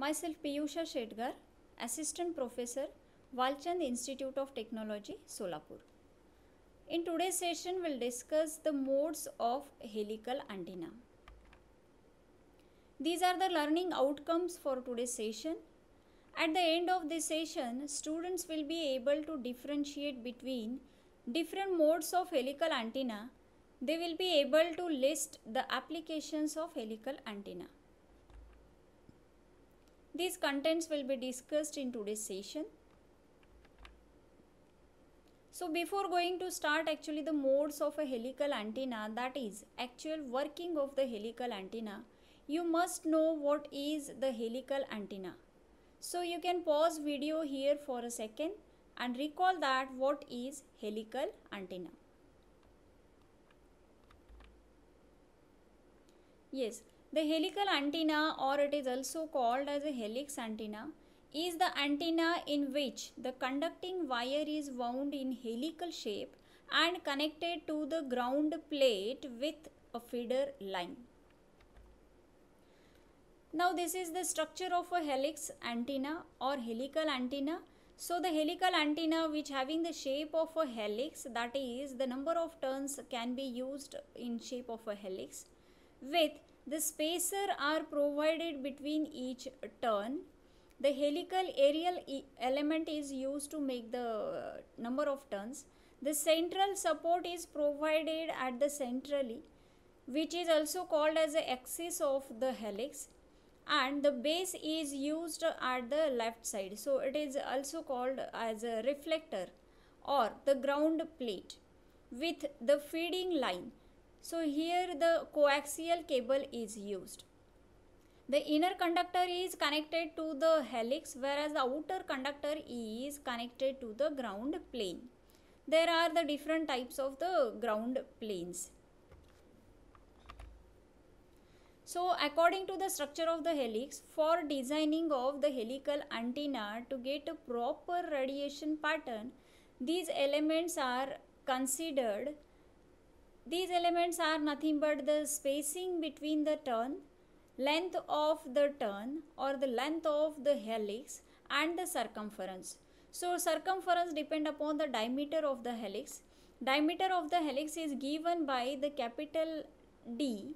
Myself Piyusha Shedgar, Assistant Professor, Walchand Institute of Technology, Solapur. In today's session, we'll discuss the modes of helical antenna. These are the learning outcomes for today's session. At the end of this session, students will be able to differentiate between different modes of helical antenna. They will be able to list the applications of helical antenna. These contents will be discussed in today's session. So before going to start actually the modes of a helical antenna that is actual working of the helical antenna you must know what is the helical antenna. So you can pause video here for a second and recall that what is helical antenna. Yes, the helical antenna or it is also called as a helix antenna is the antenna in which the conducting wire is wound in helical shape and connected to the ground plate with a feeder line. Now this is the structure of a helix antenna or helical antenna. So the helical antenna which having the shape of a helix that is the number of turns can be used in shape of a helix with the spacer are provided between each turn. The helical aerial e element is used to make the number of turns. The central support is provided at the centrally which is also called as the axis of the helix and the base is used at the left side. So it is also called as a reflector or the ground plate with the feeding line so here the coaxial cable is used. The inner conductor is connected to the helix whereas the outer conductor is connected to the ground plane. There are the different types of the ground planes. So according to the structure of the helix, for designing of the helical antenna to get a proper radiation pattern, these elements are considered these elements are nothing but the spacing between the turn, length of the turn or the length of the helix and the circumference. So circumference depend upon the diameter of the helix. Diameter of the helix is given by the capital D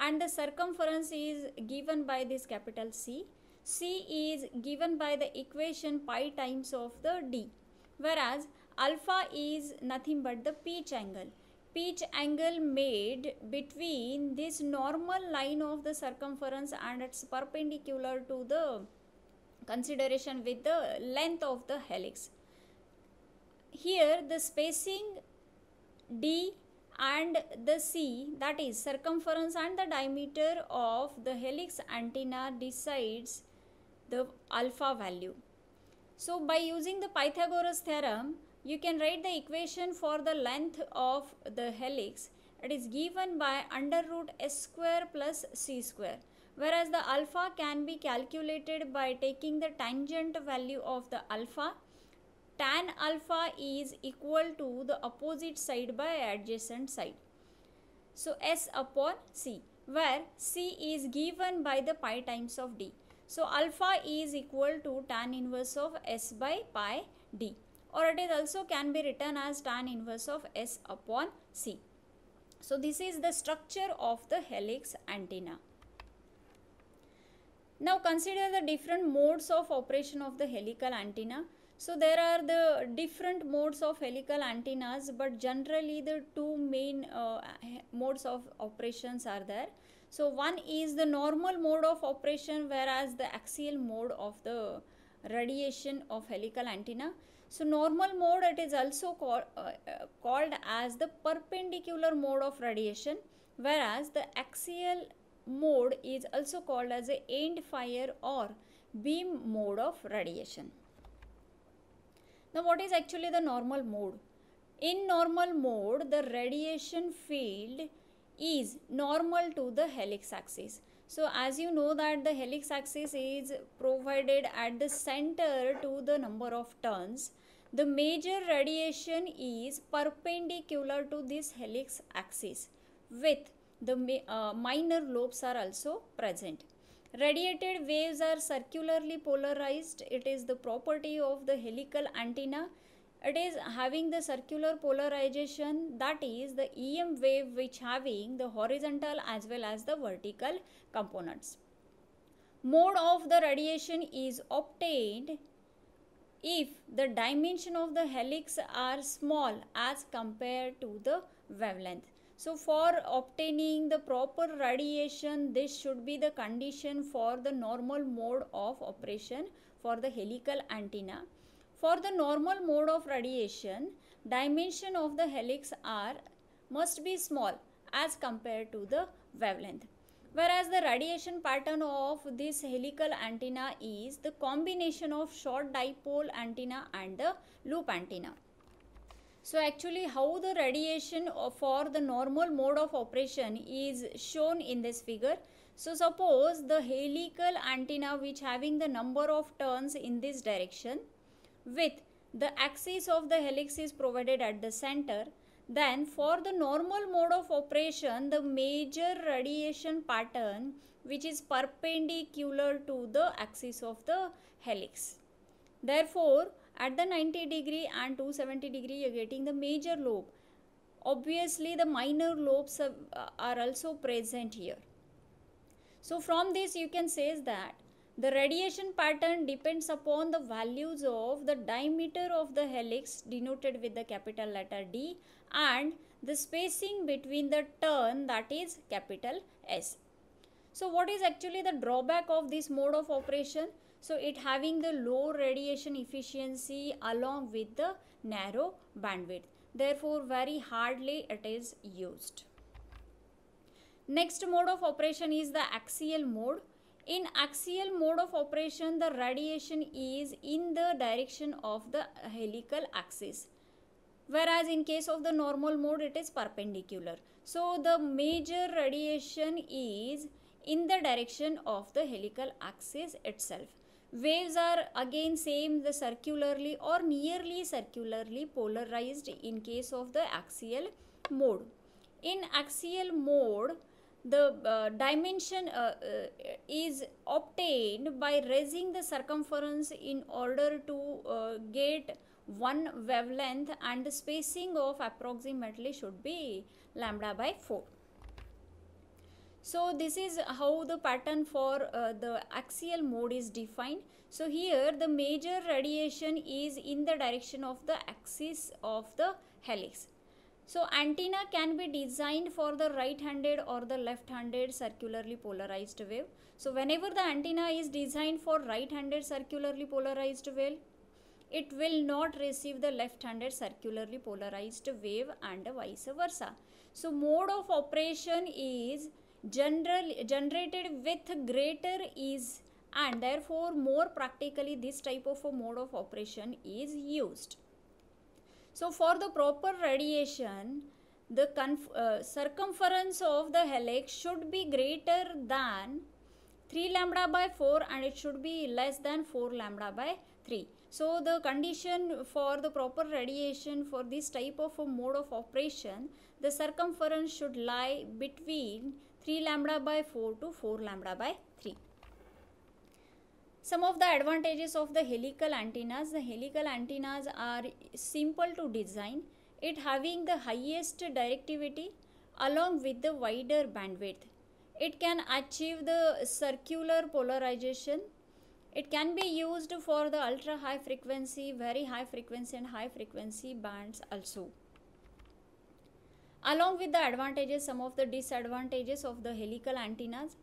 and the circumference is given by this capital C. C is given by the equation pi times of the D whereas alpha is nothing but the pitch angle pitch angle made between this normal line of the circumference and it's perpendicular to the consideration with the length of the helix. Here the spacing D and the C that is circumference and the diameter of the helix antenna decides the alpha value. So by using the Pythagoras theorem you can write the equation for the length of the helix it is given by under root s square plus c square whereas the alpha can be calculated by taking the tangent value of the alpha tan alpha is equal to the opposite side by adjacent side so s upon c where c is given by the pi times of d so alpha is equal to tan inverse of s by pi d or it is also can be written as tan inverse of S upon C. So this is the structure of the helix antenna. Now consider the different modes of operation of the helical antenna. So there are the different modes of helical antennas but generally the two main uh, modes of operations are there. So one is the normal mode of operation whereas the axial mode of the radiation of helical antenna. So normal mode it is also call, uh, uh, called as the perpendicular mode of radiation whereas the axial mode is also called as a end fire or beam mode of radiation. Now what is actually the normal mode? In normal mode the radiation field is normal to the helix axis so as you know that the helix axis is provided at the center to the number of turns. The major radiation is perpendicular to this helix axis with the uh, minor lobes are also present. Radiated waves are circularly polarized. It is the property of the helical antenna it is having the circular polarization that is the EM wave which having the horizontal as well as the vertical components. Mode of the radiation is obtained if the dimension of the helix are small as compared to the wavelength. So for obtaining the proper radiation this should be the condition for the normal mode of operation for the helical antenna for the normal mode of radiation, dimension of the helix R must be small as compared to the wavelength. Whereas the radiation pattern of this helical antenna is the combination of short dipole antenna and the loop antenna. So actually how the radiation for the normal mode of operation is shown in this figure. So suppose the helical antenna which having the number of turns in this direction with the axis of the helix is provided at the center, then for the normal mode of operation, the major radiation pattern which is perpendicular to the axis of the helix. Therefore, at the 90 degree and 270 degree you are getting the major lobe. Obviously, the minor lobes uh, are also present here. So, from this you can say that the radiation pattern depends upon the values of the diameter of the helix denoted with the capital letter D and the spacing between the turn that is capital S. So what is actually the drawback of this mode of operation? So it having the low radiation efficiency along with the narrow bandwidth. Therefore very hardly it is used. Next mode of operation is the axial mode in axial mode of operation, the radiation is in the direction of the helical axis whereas in case of the normal mode it is perpendicular. So the major radiation is in the direction of the helical axis itself. Waves are again same the circularly or nearly circularly polarized in case of the axial mode. In axial mode the uh, dimension uh, uh, is obtained by raising the circumference in order to get one wavelength and the spacing of approximately should be lambda by 4. So this is how the pattern for uh, the axial mode is defined. So here the major radiation is in the direction of the axis of the helix. So antenna can be designed for the right-handed or the left-handed circularly polarized wave. So whenever the antenna is designed for right-handed circularly polarized wave, it will not receive the left-handed circularly polarized wave and vice versa. So mode of operation is general, generated with greater ease and therefore more practically this type of a mode of operation is used. So for the proper radiation, the uh, circumference of the helix should be greater than 3 lambda by 4 and it should be less than 4 lambda by 3. So the condition for the proper radiation for this type of a mode of operation, the circumference should lie between 3 lambda by 4 to 4 lambda by 3. Some of the advantages of the helical antennas, the helical antennas are simple to design, it having the highest directivity along with the wider bandwidth. It can achieve the circular polarization. It can be used for the ultra high frequency, very high frequency and high frequency bands also. Along with the advantages, some of the disadvantages of the helical antennas,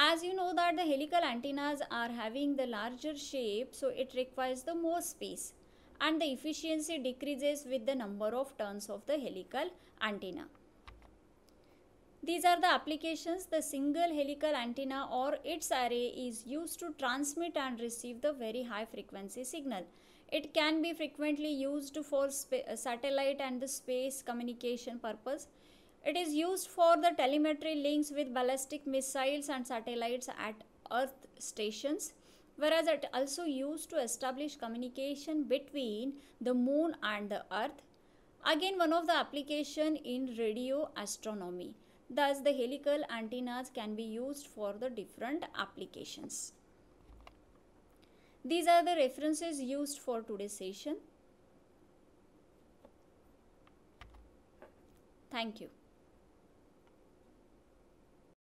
as you know that the helical antennas are having the larger shape, so it requires the more space and the efficiency decreases with the number of turns of the helical antenna. These are the applications the single helical antenna or its array is used to transmit and receive the very high frequency signal. It can be frequently used for satellite and the space communication purpose. It is used for the telemetry links with ballistic missiles and satellites at Earth stations, whereas it also used to establish communication between the moon and the Earth. Again, one of the application in radio astronomy. Thus, the helical antennas can be used for the different applications. These are the references used for today's session. Thank you.